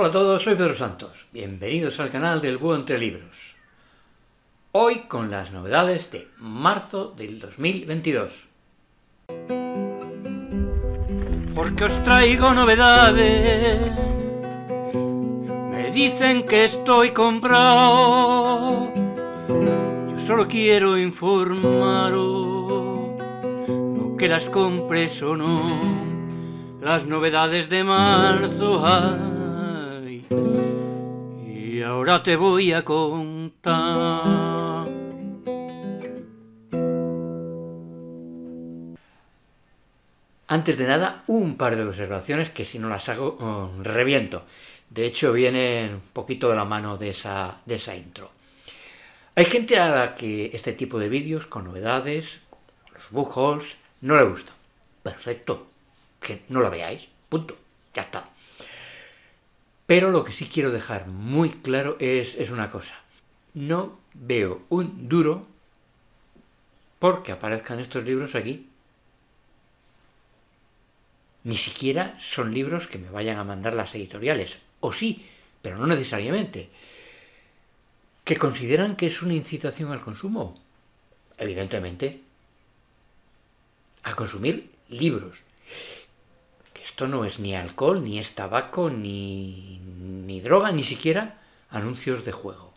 Hola a todos, soy Pedro Santos. Bienvenidos al canal del Búho Entre Libros. Hoy con las novedades de marzo del 2022. Porque os traigo novedades. Me dicen que estoy comprado. Yo solo quiero informaros. No que las compres o no. Las novedades de marzo. Ah ahora te voy a contar. Antes de nada, un par de observaciones que si no las hago, mm, reviento. De hecho, vienen un poquito de la mano de esa, de esa intro. Hay gente a la que este tipo de vídeos con novedades, los bujos no le gusta. Perfecto, que no la veáis, punto, ya está. Pero lo que sí quiero dejar muy claro es, es una cosa. No veo un duro porque aparezcan estos libros aquí. Ni siquiera son libros que me vayan a mandar las editoriales. O sí, pero no necesariamente. ¿Que consideran que es una incitación al consumo? Evidentemente. A consumir libros esto no es ni alcohol, ni es tabaco, ni, droga, ni siquiera anuncios de juego.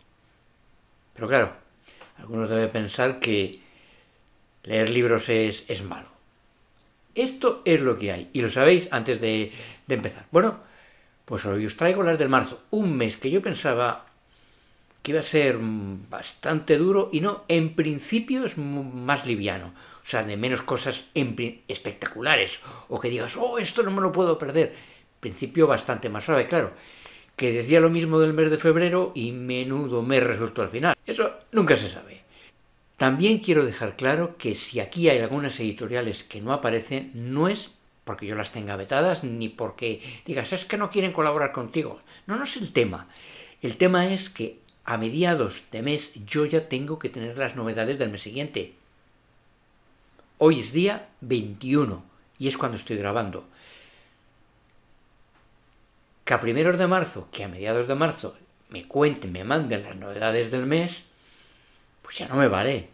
Pero claro, algunos deben pensar que leer libros es, malo. Esto es lo que hay, y lo sabéis antes de, de empezar. Bueno, pues hoy os traigo las del marzo, un mes que yo pensaba que iba a ser bastante duro y no, en principio es más liviano, o sea, de menos cosas espectaculares, o que digas, oh, esto no me lo puedo perder, principio bastante más suave, claro, que decía lo mismo del mes de febrero y menudo me resultó al final, eso nunca se sabe. También quiero dejar claro que si aquí hay algunas editoriales que no aparecen, no es porque yo las tenga vetadas, ni porque digas, es que no quieren colaborar contigo. No, no es el tema. El tema es que a mediados de mes yo ya tengo que tener las novedades del mes siguiente. Hoy es día 21 y es cuando estoy grabando. Que a primeros de marzo, que a mediados de marzo me cuenten, me manden las novedades del mes, pues ya no me vale.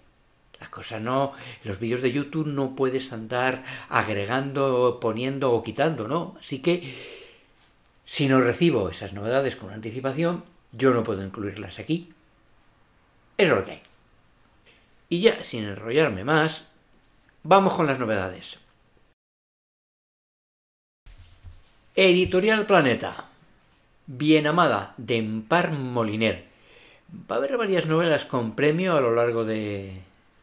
Las cosas no, los vídeos de YouTube no puedes andar agregando, poniendo o quitando, ¿no? Así que si no recibo esas novedades con anticipación, yo no puedo incluirlas aquí. Eso es lo que hay. Y ya, sin enrollarme más, vamos con las novedades. Editorial Planeta. Bien amada, de Empar Moliner. Va a haber varias novelas con premio a lo largo de,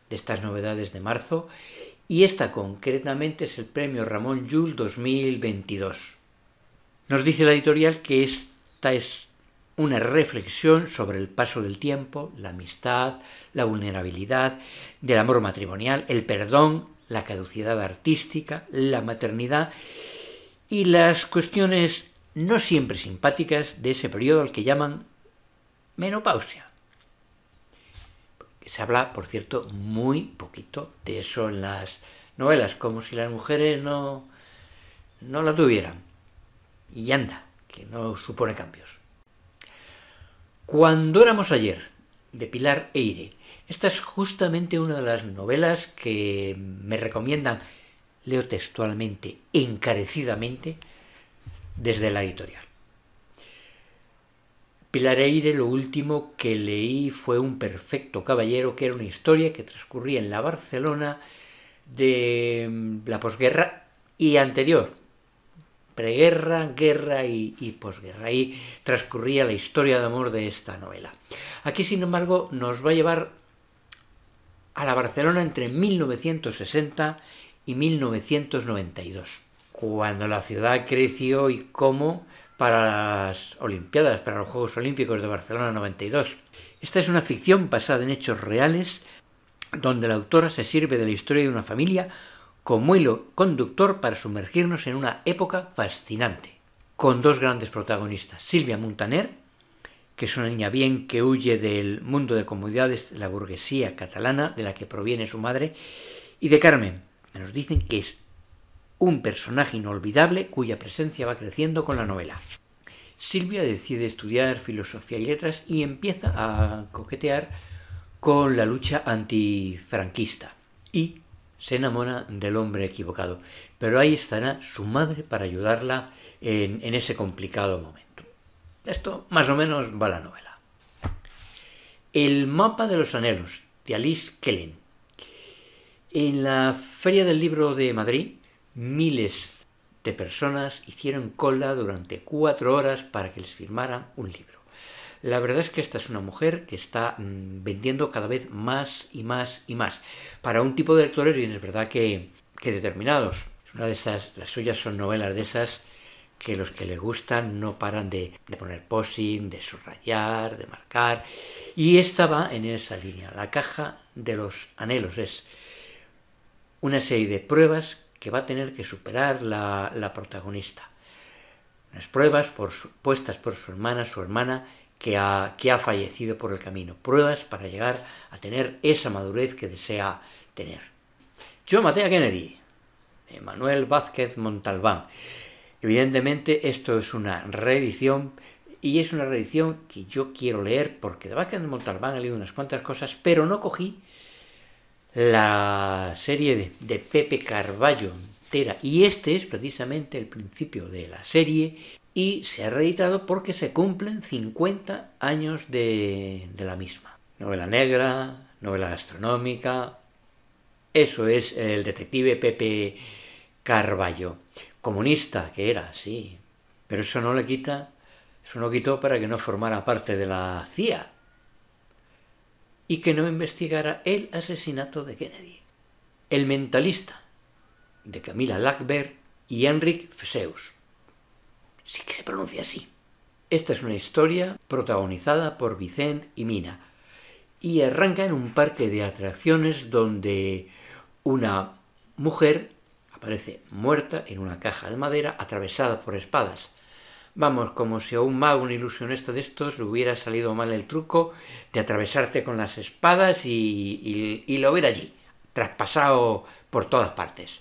estas novedades de marzo y esta concretamente es el premio Ramón Llull 2022. Nos dice la editorial que esta es una reflexión sobre el paso del tiempo, la amistad, la vulnerabilidad, del amor matrimonial, el perdón, la caducidad artística, la maternidad y las cuestiones no siempre simpáticas de ese periodo al que llaman menopausia. Se habla, por cierto, muy poquito de eso en las novelas, como si las mujeres no, no la tuvieran. Y anda, que no supone cambios. Cuando éramos ayer, de Pilar Eire. Esta es justamente una de las novelas que me recomiendan, leo textualmente, encarecidamente, desde la editorial. Pilar Eire lo último que leí fue Un perfecto caballero, que era una historia que transcurría en la Barcelona de mm, la posguerra y anterior preguerra, guerra y, posguerra. Ahí transcurría la historia de amor de esta novela. Aquí, sin embargo, nos va a llevar a la Barcelona entre 1960 y 1992, cuando la ciudad creció y cómo para las Olimpiadas, para los Juegos Olímpicos de Barcelona 92. Esta es una ficción basada en hechos reales, donde la autora se sirve de la historia de una familia como hilo conductor para sumergirnos en una época fascinante, con dos grandes protagonistas, Silvia Montaner, que es una niña bien que huye del mundo de comodidades de la burguesía catalana de la que proviene su madre, y de Carmen, que nos dicen que es un personaje inolvidable cuya presencia va creciendo con la novela. Silvia decide estudiar filosofía y letras y empieza a coquetear con la lucha antifranquista y se enamora del hombre equivocado, pero ahí estará su madre para ayudarla en, ese complicado momento. Esto más o menos va la novela. El mapa de los anhelos, de Alice Kellen. En la Feria del Libro de Madrid, miles de personas hicieron cola durante cuatro horas para que les firmara un libro. La verdad es que esta es una mujer que está mm, vendiendo cada vez más y más y más. Para un tipo de lectores, bien, es verdad que, determinados. una de esas, las suyas son novelas de esas que los que le gustan no paran de, poner posing, de subrayar, de marcar. Y esta va en esa línea, la caja de los anhelos. Es una serie de pruebas que va a tener que superar la, protagonista. Unas pruebas puestas por su hermana, su hermana que ha, fallecido por el camino, pruebas para llegar a tener esa madurez que desea tener. Yo maté a Kennedy, Manuel Vázquez Montalbán. Evidentemente esto es una reedición y es una reedición que yo quiero leer porque de Vázquez Montalbán he leído unas cuantas cosas, pero no cogí la serie de, de Pepe Carballo entera y este es precisamente el principio de la serie y se ha reeditado porque se cumplen 50 años de, la misma. Novela negra, novela astronómica, Eso es el detective Pepe Carballo. Comunista que era, sí. Pero eso no le quita, eso no quitó para que no formara parte de la CIA y que no investigara el asesinato de Kennedy. El mentalista de Camila Lackberg y Enric Feseus sí que se pronuncia así. Esta es una historia protagonizada por Vicent y Mina y arranca en un parque de atracciones donde una mujer aparece muerta en una caja de madera atravesada por espadas. Vamos, como si a un mago, un ilusionista de estos, le hubiera salido mal el truco de atravesarte con las espadas y, y, lo hubiera allí, traspasado por todas partes.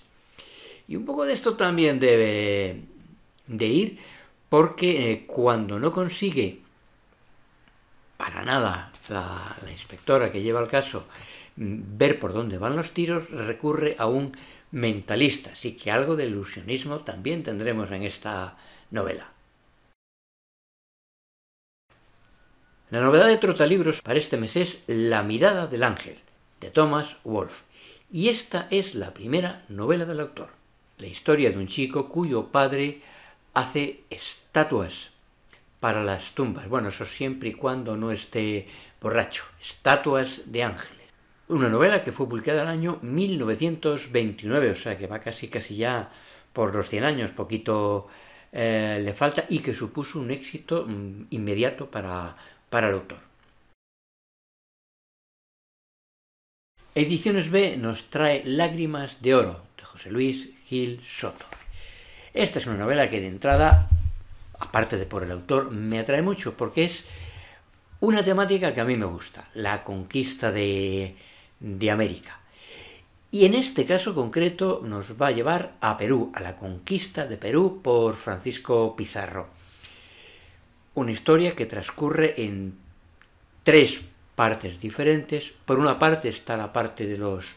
Y un poco de esto también debe de ir porque eh, cuando no consigue para nada la, la, inspectora que lleva el caso mm, ver por dónde van los tiros, recurre a un mentalista. Así que algo de ilusionismo también tendremos en esta novela. La novedad de Trotalibros para este mes es La mirada del ángel, de Thomas Wolfe. Y esta es la primera novela del autor, la historia de un chico cuyo padre hace estatuas para las tumbas. Bueno, eso siempre y cuando no esté borracho. Estatuas de ángeles. Una novela que fue publicada en el año 1929, o sea que va casi casi ya por los 100 años, poquito eh, le falta, y que supuso un éxito mm, inmediato para, para el autor. Ediciones B nos trae Lágrimas de Oro, de José Luis Gil Soto. Esta es una novela que de entrada, aparte de por el autor, me atrae mucho porque es una temática que a mí me gusta, la conquista de, América. Y en este caso concreto nos va a llevar a Perú, a la conquista de Perú por Francisco Pizarro. Una historia que transcurre en tres partes diferentes. Por una parte está la parte de los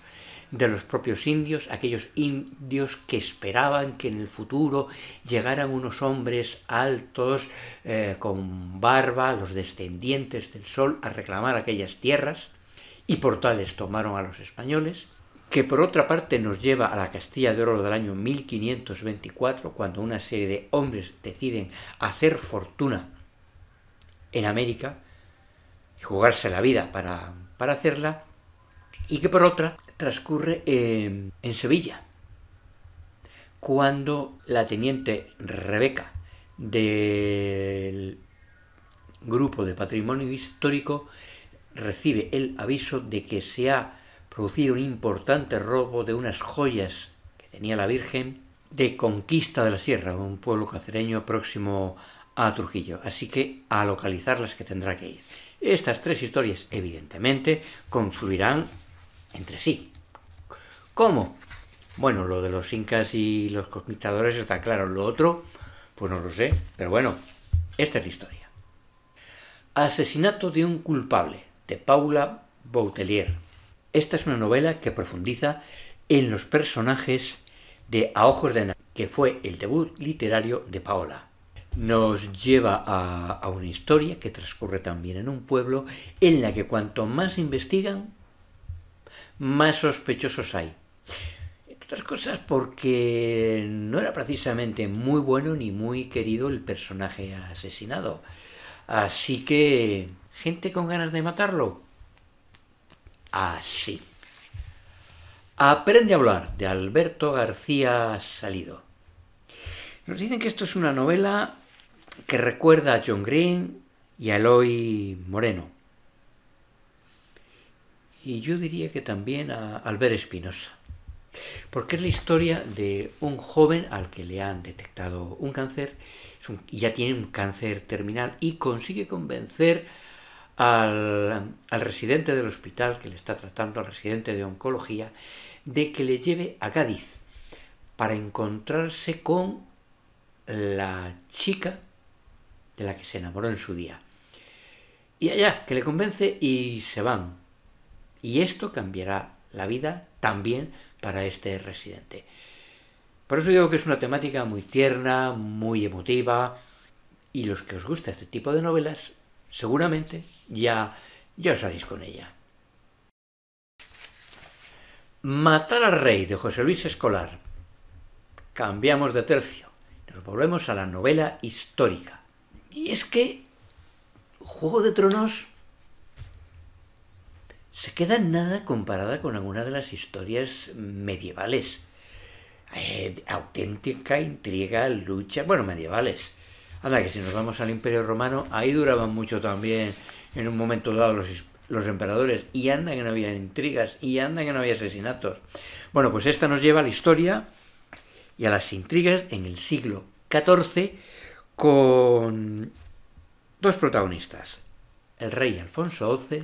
de los propios indios, aquellos indios que esperaban que en el futuro llegaran unos hombres altos, eh, con barba, los descendientes del sol, a reclamar aquellas tierras, y por tales tomaron a los españoles, que por otra parte nos lleva a la Castilla de Oro del año 1524, cuando una serie de hombres deciden hacer fortuna en América y jugarse la vida para, para hacerla, y que por otra transcurre en, Sevilla, cuando la teniente Rebeca del Grupo de Patrimonio Histórico recibe el aviso de que se ha producido un importante robo de unas joyas que tenía la Virgen de Conquista de la Sierra, un pueblo cacereño próximo a Trujillo, así que a localizarlas que tendrá que ir. Estas tres historias, evidentemente, confluirán entre sí. ¿Cómo? Bueno, lo de los incas y los conquistadores está claro. Lo otro, pues no lo sé. Pero bueno, esta es la historia. Asesinato de un culpable, de Paula Boutelier. Esta es una novela que profundiza en los personajes de A Ojos de Ana, que fue el debut literario de Paola. Nos lleva a una historia que transcurre también en un pueblo en la que cuanto más investigan, más sospechosos hay. Entre otras cosas porque no era precisamente muy bueno ni muy querido el personaje asesinado. Así que, gente con ganas de matarlo. Así. Aprende a hablar de Alberto García Salido. Nos dicen que esto es una novela que recuerda a John Green y a Eloy Moreno y yo diría que también a Albert Espinosa, porque es la historia de un joven al que le han detectado un cáncer, y ya tiene un cáncer terminal y consigue convencer al, al residente del hospital que le está tratando, al residente de oncología, de que le lleve a Cádiz para encontrarse con la chica de la que se enamoró en su día. Y allá, que le convence y se van y esto cambiará la vida también para este residente. Por eso digo que es una temática muy tierna, muy emotiva, y los que os gusta este tipo de novelas, seguramente ya, ya os haréis con ella. Matar al rey de José Luis Escolar. Cambiamos de tercio. Nos volvemos a la novela histórica. Y es que Juego de Tronos se queda nada comparada con alguna de las historias medievales. Eh, auténtica intriga, lucha, bueno, medievales. Anda, que si nos vamos al Imperio Romano, ahí duraban mucho también en un momento dado los, los emperadores, y anda que no había intrigas, y anda que no había asesinatos. Bueno, pues esta nos lleva a la historia y a las intrigas en el siglo XIV con dos protagonistas, el rey Alfonso XI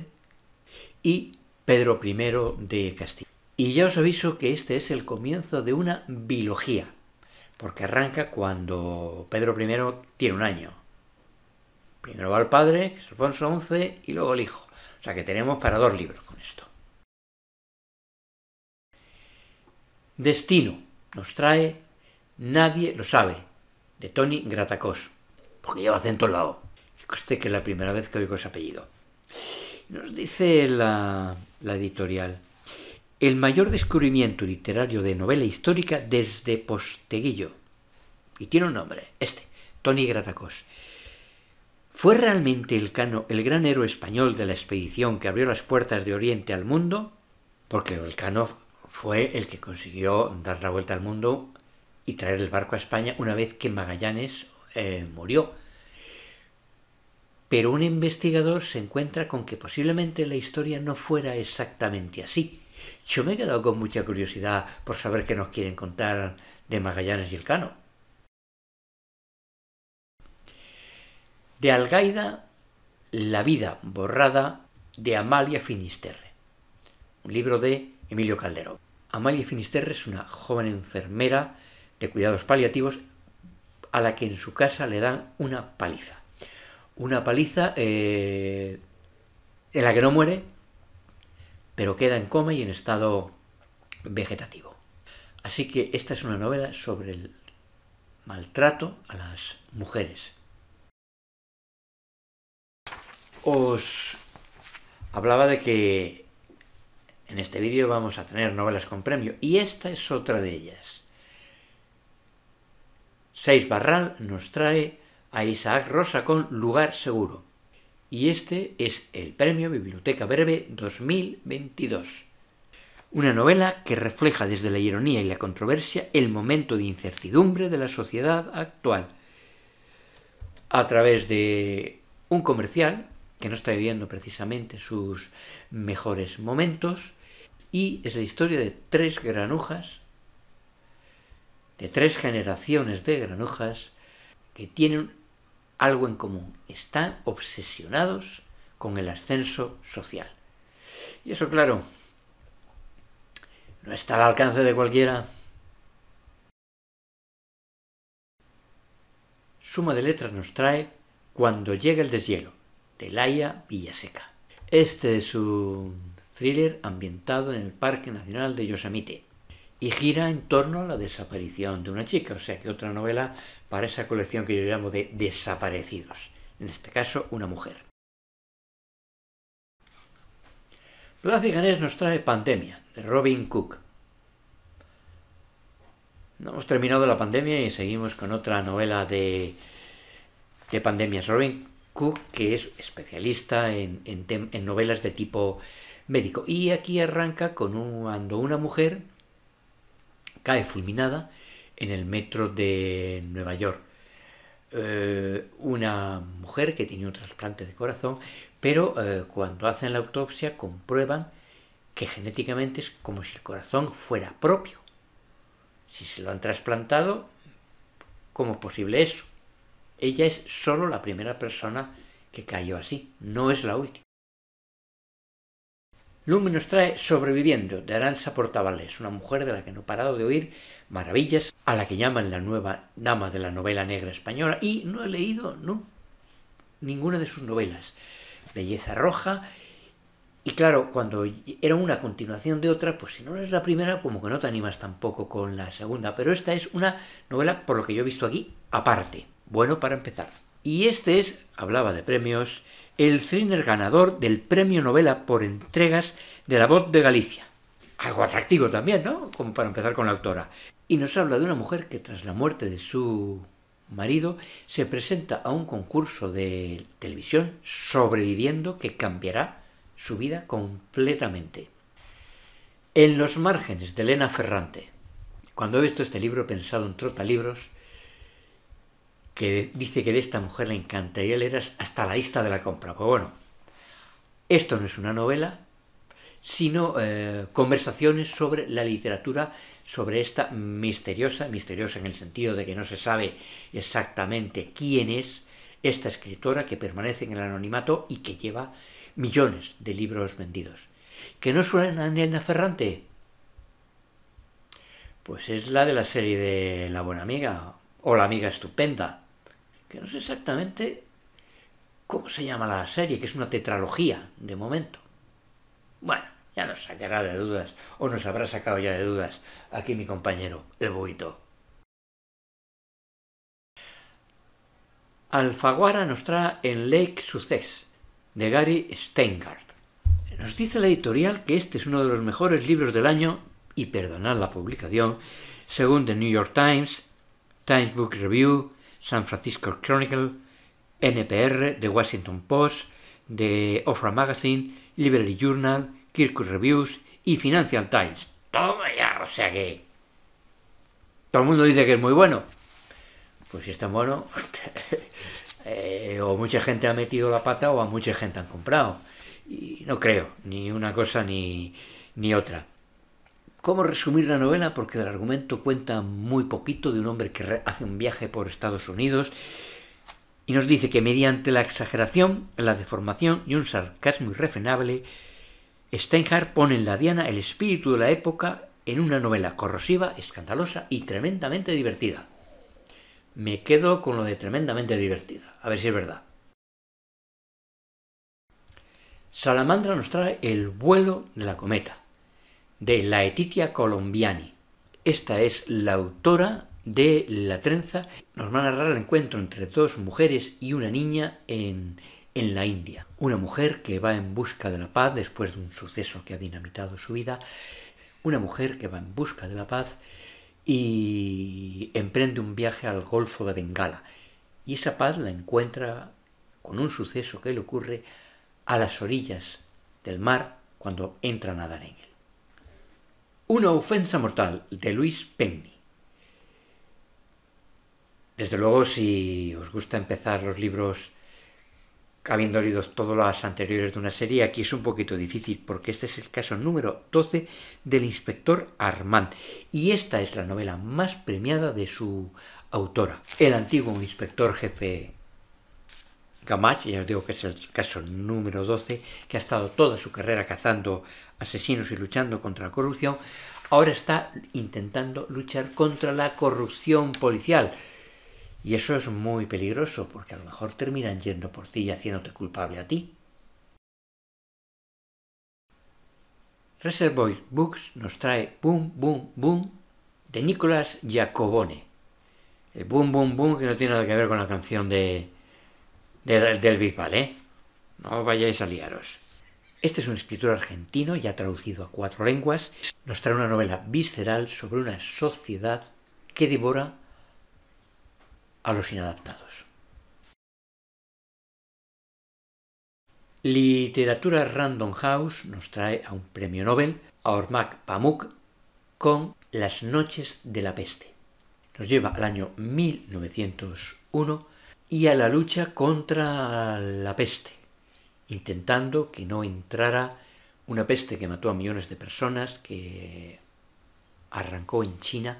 y Pedro I de Castilla. Y ya os aviso que este es el comienzo de una biología, porque arranca cuando Pedro I tiene un año. Primero va el padre, que es Alfonso XI, y luego el hijo. O sea que tenemos para dos libros con esto. Destino nos trae Nadie lo sabe, de Tony Gratacos, porque lleva acento al lado. Fíjate que es la primera vez que oigo ese apellido. Nos dice la, editorial, el mayor descubrimiento literario de novela histórica desde Posteguillo, y tiene un nombre, este, Tony Gratacos. ¿Fue realmente el cano el gran héroe español de la expedición que abrió las puertas de Oriente al mundo? Porque el cano fue el que consiguió dar la vuelta al mundo y traer el barco a España una vez que Magallanes eh, murió. Pero un investigador se encuentra con que posiblemente la historia no fuera exactamente así. Yo me he quedado con mucha curiosidad por saber qué nos quieren contar de Magallanes y el cano. De Algaida, La vida borrada de Amalia Finisterre. Un libro de Emilio Calderón. Amalia Finisterre es una joven enfermera de cuidados paliativos a la que en su casa le dan una paliza una paliza eh, en la que no muere, pero queda en coma y en estado vegetativo. Así que esta es una novela sobre el maltrato a las mujeres. Os hablaba de que en este vídeo vamos a tener novelas con premio y esta es otra de ellas. Seis Barral nos trae a Isaac Rosa con Lugar Seguro. Y este es el Premio Biblioteca Breve 2022. Una novela que refleja desde la ironía y la controversia el momento de incertidumbre de la sociedad actual. A través de un comercial que no está viviendo precisamente sus mejores momentos y es la historia de tres granujas, de tres generaciones de granujas que tienen algo en común. Están obsesionados con el ascenso social. Y eso, claro, no está al alcance de cualquiera. Suma de letras nos trae Cuando llega el deshielo, de Laia Villaseca. Este es un thriller ambientado en el Parque Nacional de Yosemite, y gira en torno a la desaparición de una chica, o sea que otra novela para esa colección que yo llamo de desaparecidos, en este caso una mujer. Plaza Ganés nos trae Pandemia, de Robin Cook. No hemos terminado la pandemia y seguimos con otra novela de, de pandemias. Robin Cook, que es especialista en, novelas de tipo médico. Y aquí arranca con cuando una mujer cae fulminada en el metro de Nueva York. Eh, una mujer que tenía un trasplante de corazón, pero eh, cuando hacen la autopsia comprueban que genéticamente es como si el corazón fuera propio. Si se lo han trasplantado, ¿cómo es posible eso? Ella es solo la primera persona que cayó así, no es la última. Lumi nos trae Sobreviviendo, de Aranza Portavales, una mujer de la que no he parado de oír maravillas, a la que llaman la nueva dama de la novela negra española, y no he leído ninguna de sus novelas. Belleza Roja, y claro, cuando era una continuación de otra, pues si no es la primera, como que no te animas tampoco con la segunda, pero esta es una novela, por lo que yo he visto aquí, aparte. Bueno, para empezar. Y este es, hablaba de premios, el thriller ganador del premio novela por entregas de La Voz de Galicia. Algo atractivo también, ¿no? Como para empezar con la autora. Y nos habla de una mujer que tras la muerte de su marido se presenta a un concurso de televisión sobreviviendo que cambiará su vida completamente. En los márgenes de Elena Ferrante. Cuando he visto este libro he pensado en trota libros que dice que de esta mujer le encantaría leer hasta la lista de la compra. Pues bueno, esto no es una novela, sino eh, conversaciones sobre la literatura, sobre esta misteriosa, misteriosa en el sentido de que no se sabe exactamente quién es esta escritora que permanece en el anonimato y que lleva millones de libros vendidos. ¿Que no suena a nena Ferrante? Pues es la de la serie de La Buena Amiga o La Amiga Estupenda no sé exactamente cómo se llama la serie, que es una tetralogía de momento. Bueno, ya nos sacará de dudas, o nos habrá sacado ya de dudas aquí mi compañero, el boito. Alfaguara nos trae en Lake Success, de Gary Steingart. Nos dice la editorial que este es uno de los mejores libros del año, y perdonad la publicación, según The New York Times, Times Book Review, San Francisco Chronicle, NPR, The Washington Post, The Ofra Magazine, Liberty Journal, Kirkus Reviews y Financial Times. Toma ya, o sea que... Todo el mundo dice que es muy bueno. Pues si es tan bueno, eh, o mucha gente ha metido la pata o a mucha gente han comprado. Y no creo, ni una cosa ni, ni otra. ¿Cómo resumir la novela? Porque el argumento cuenta muy poquito de un hombre que hace un viaje por Estados Unidos y nos dice que mediante la exageración, la deformación y un sarcasmo irrefrenable, Steinhardt pone en la diana el espíritu de la época en una novela corrosiva, escandalosa y tremendamente divertida. Me quedo con lo de tremendamente divertida, a ver si es verdad. Salamandra nos trae el vuelo de la cometa, de Laetitia Colombiani. Esta es la autora de La trenza. Nos va a narrar el encuentro entre dos mujeres y una niña en, en la India. Una mujer que va en busca de la paz después de un suceso que ha dinamitado su vida. Una mujer que va en busca de la paz y emprende un viaje al Golfo de Bengala. Y esa paz la encuentra con un suceso que le ocurre a las orillas del mar cuando entra a nadar una ofensa mortal de Luis Penny. Desde luego, si os gusta empezar los libros habiendo leído todas las anteriores de una serie, aquí es un poquito difícil porque este es el caso número 12 del inspector Armand y esta es la novela más premiada de su autora. El antiguo inspector jefe Gamache, ya os digo que es el caso número 12, que ha estado toda su carrera cazando asesinos y luchando contra la corrupción, ahora está intentando luchar contra la corrupción policial. Y eso es muy peligroso, porque a lo mejor terminan yendo por ti y haciéndote culpable a ti. Reservoir Books nos trae Boom Boom Boom de Nicolás Giacobone. El Boom Boom Boom que no tiene nada que ver con la canción de, de del Bipal, ¿eh? No vayáis a liaros. Este es un escritor argentino, ya traducido a cuatro lenguas. Nos trae una novela visceral sobre una sociedad que devora a los inadaptados. Literatura Random House nos trae a un premio Nobel, a Ormac Pamuk, con Las noches de la peste. Nos lleva al año 1901 y a la lucha contra la peste intentando que no entrara una peste que mató a millones de personas, que arrancó en China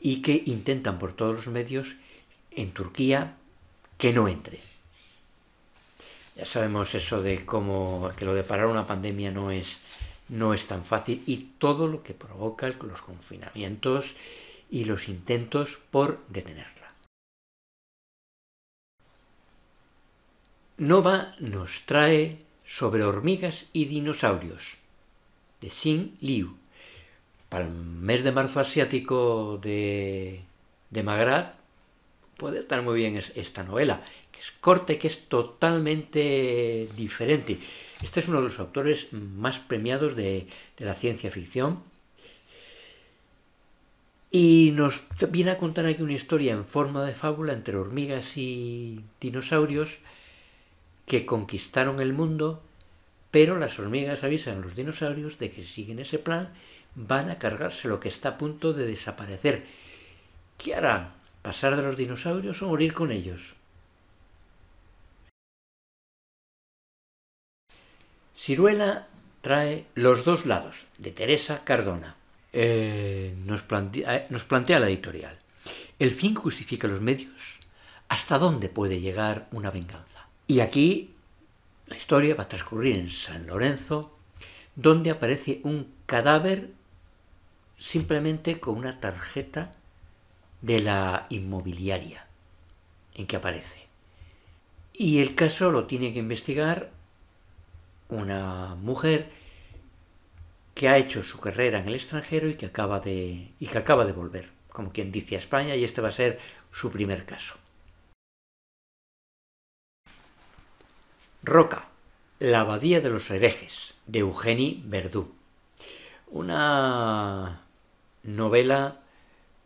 y que intentan por todos los medios en Turquía que no entre. Ya sabemos eso de cómo que lo de parar una pandemia no es no es tan fácil y todo lo que provoca los confinamientos y los intentos por detener Nova nos trae sobre hormigas y dinosaurios, de Xin Liu. Para el mes de marzo asiático de, de Magrat puede estar muy bien esta novela, que es corta que es totalmente diferente. Este es uno de los autores más premiados de, de la ciencia ficción. Y nos viene a contar aquí una historia en forma de fábula entre hormigas y dinosaurios que conquistaron el mundo, pero las hormigas avisan a los dinosaurios de que si siguen ese plan van a cargarse lo que está a punto de desaparecer. ¿Qué harán? ¿Pasar de los dinosaurios o morir con ellos? Ciruela trae Los dos lados, de Teresa Cardona. Eh, eh, nos plantea la editorial. ¿El fin justifica los medios? ¿Hasta dónde puede llegar una venganza? Y aquí la historia va a transcurrir en San Lorenzo, donde aparece un cadáver simplemente con una tarjeta de la inmobiliaria en que aparece. Y el caso lo tiene que investigar una mujer que ha hecho su carrera en el extranjero y que acaba de, y que acaba de volver, como quien dice a España, y este va a ser su primer caso. Roca, La Abadía de los herejes, de Eugenie Verdú. Una novela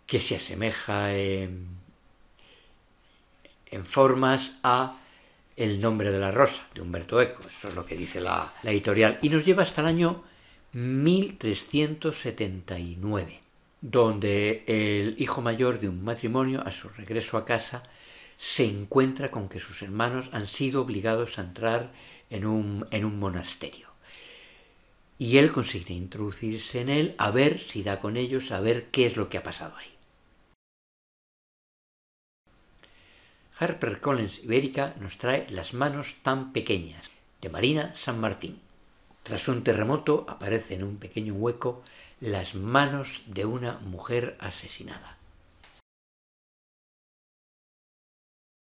que se asemeja en, formas a El nombre de la rosa, de Humberto Eco. Eso es lo que dice la, la editorial. Y nos lleva hasta el año 1379, donde el hijo mayor de un matrimonio, a su regreso a casa, se encuentra con que sus hermanos han sido obligados a entrar en un, en un monasterio. Y él consigue introducirse en él a ver si da con ellos, a ver qué es lo que ha pasado ahí. Harper Collins Ibérica nos trae Las manos tan pequeñas, de Marina San Martín. Tras un terremoto aparece en un pequeño hueco las manos de una mujer asesinada.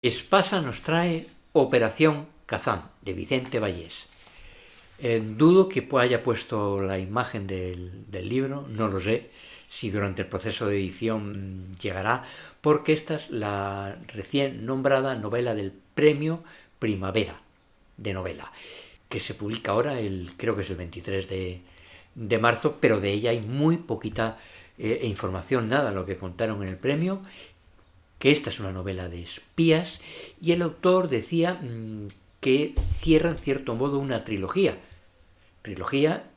Espasa nos trae Operación Cazán, de Vicente Vallés. Eh, dudo que haya puesto la imagen del, libro, no lo sé si durante el proceso de edición llegará, porque esta es la recién nombrada novela del Premio Primavera de novela, que se publica ahora, el, creo que es el 23 de, marzo, pero de ella hay muy poquita eh, información, nada, lo que contaron en el premio que esta es una novela de espías y el autor decía mm, que cierra en cierto modo una trilogía. Trilogía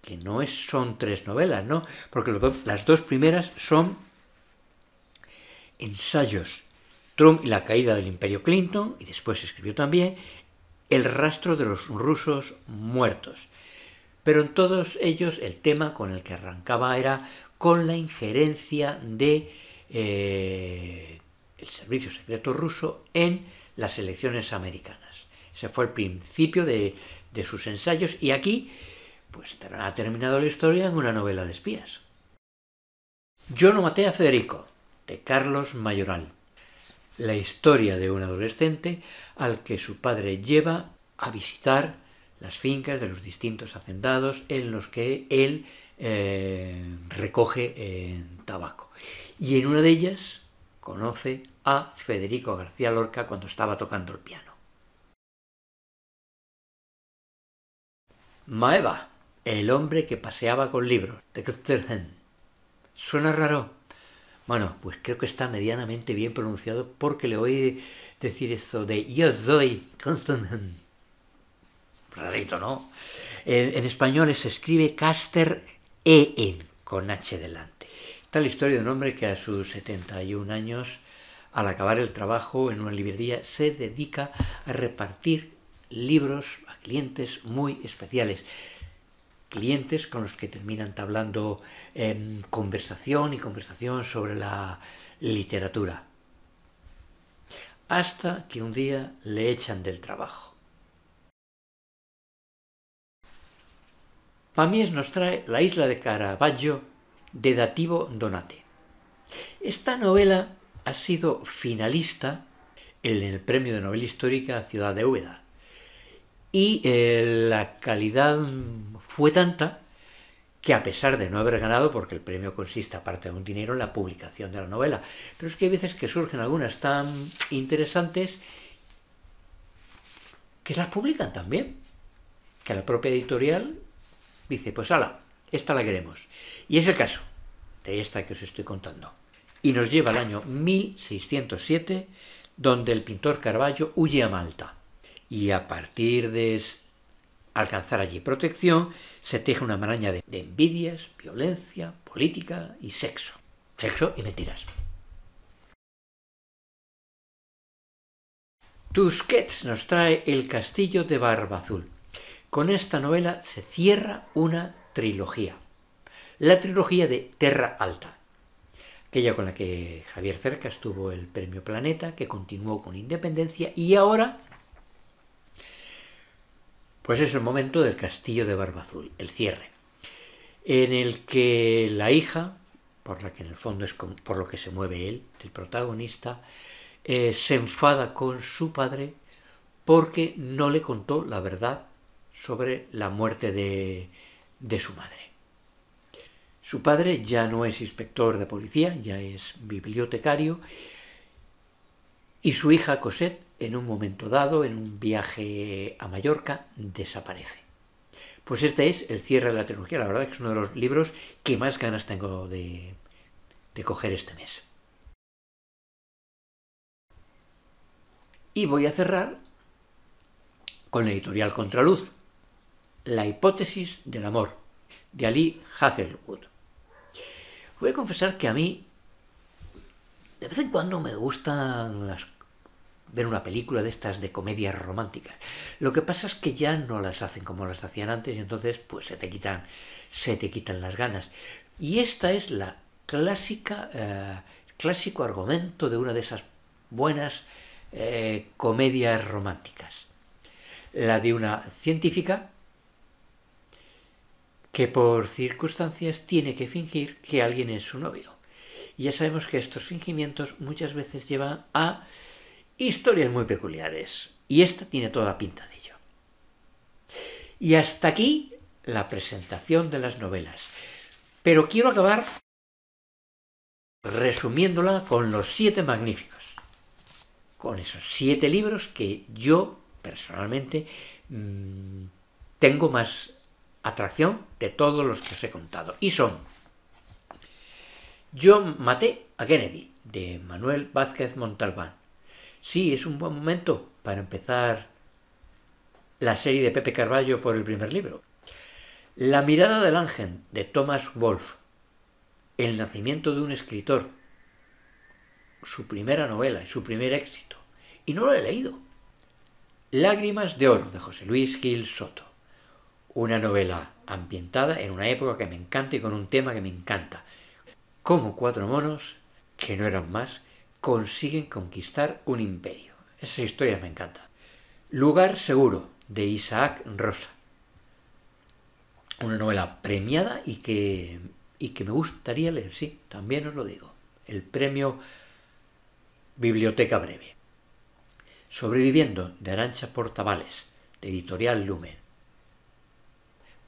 que no son tres novelas, ¿no? Porque las dos primeras son ensayos. Trump y la caída del imperio Clinton, y después escribió también El rastro de los rusos muertos. Pero en todos ellos el tema con el que arrancaba era con la injerencia de eh, el servicio secreto ruso en las elecciones americanas. Ese fue el principio de, sus ensayos y aquí pues ha terminado la historia en una novela de espías. Yo no maté a Federico, de Carlos Mayoral. La historia de un adolescente al que su padre lleva a visitar las fincas de los distintos hacendados en los que él eh, recoge eh, tabaco. Y en una de ellas conoce a Federico García Lorca cuando estaba tocando el piano. Maeva, el hombre que paseaba con libros, de Suena raro. Bueno, pues creo que está medianamente bien pronunciado porque le oí decir esto de yo soy Rarito, ¿no? En, español se escribe Caster E. con H delante. Tal historia de un hombre que a sus 71 años, al acabar el trabajo en una librería, se dedica a repartir libros a clientes muy especiales clientes con los que terminan tablando en em, conversación y conversación sobre la literatura. Hasta que un día le echan del trabajo. Pamies nos trae La isla de Caravaggio de Dativo Donate. Esta novela ha sido finalista en el Premio de Novela Histórica Ciudad de Úbeda y eh, la calidad fue tanta que a pesar de no haber ganado, porque el premio consiste aparte de un dinero en la publicación de la novela, pero es que hay veces que surgen algunas tan interesantes que las publican también, que la propia editorial dice, pues ala, esta la queremos. Y es el caso de esta que os estoy contando. Y nos lleva al año 1607, donde el pintor Carballo huye a Malta. Y a partir de alcanzar allí protección, se teje una maraña de, envidias, violencia, política y sexo. Sexo y mentiras. Tusquets nos trae El castillo de Barba Azul. Con esta novela se cierra una trilogía. La trilogía de Terra Alta, aquella con la que Javier Cercas tuvo el premio Planeta, que continuó con Independencia y ahora pues es el momento del castillo de Barbazul, el cierre, en el que la hija, por la que en el fondo es por lo que se mueve él, el protagonista, eh, se enfada con su padre porque no le contó la verdad sobre la muerte de de su madre. Su padre ya no es inspector de policía, ya es bibliotecario, y su hija Cosette, en un momento dado, en un viaje a Mallorca, desaparece. Pues este es el cierre de la trilogía, la verdad que es uno de los libros que más ganas tengo de, de coger este mes. Y voy a cerrar con la editorial Contraluz, la hipótesis del amor, de Ali Hazelwood. Voy a confesar que a mí, de vez en cuando me gustan las, ver una película de estas de comedias románticas. Lo que pasa es que ya no las hacen como las hacían antes y entonces pues se te quitan, se te quitan las ganas. Y esta es la clásica, eh, clásico argumento de una de esas buenas eh, comedias románticas. La de una científica que por circunstancias tiene que fingir que alguien es su novio. Y ya sabemos que estos fingimientos muchas veces llevan a historias muy peculiares. Y esta tiene toda pinta de ello. Y hasta aquí la presentación de las novelas. Pero quiero acabar resumiéndola con los siete magníficos. Con esos siete libros que yo personalmente mm, tengo más atracción de todos los que os he contado. Y son Yo maté a Kennedy, de Manuel Vázquez Montalbán. Sí, es un buen momento para empezar la serie de Pepe Carballo por el primer libro. La mirada del ángel, de Thomas Wolfe. El nacimiento de un escritor. Su primera novela y su primer éxito. Y no lo he leído. Lágrimas de oro, de José Luis Gil Soto una novela ambientada en una época que me encanta y con un tema que me encanta. Cómo cuatro monos, que no eran más, consiguen conquistar un imperio. Esas historias me encantan. Lugar Seguro, de Isaac Rosa. Una novela premiada y que, y que me gustaría leer, sí, también os lo digo. El premio Biblioteca Breve. Sobreviviendo, de Arancha Portavales, de Editorial Lumen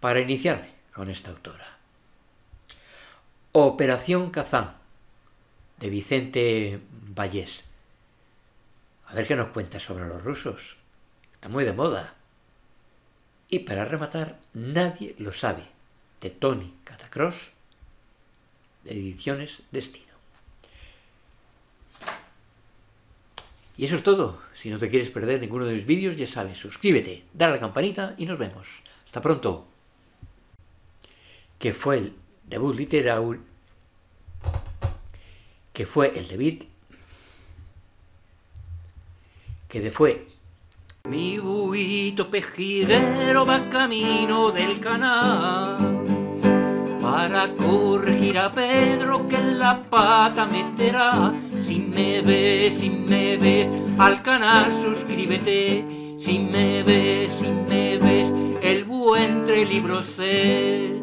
para iniciarme con esta autora. Operación Kazán, de Vicente Vallés. A ver qué nos cuenta sobre los rusos. Está muy de moda. Y para rematar, Nadie lo sabe, de Tony Catacross, de Ediciones Destino. Y eso es todo. Si no te quieres perder ninguno de mis vídeos, ya sabes, suscríbete, dale a la campanita y nos vemos. Hasta pronto que fue el debut literal que fue el debut, que de fue mi buito pejiguero va camino del canal para corregir a Pedro que la pata meterá. Si me ves, si me ves, al canal suscríbete. Si me ves, si me ves, el buen entre libro es.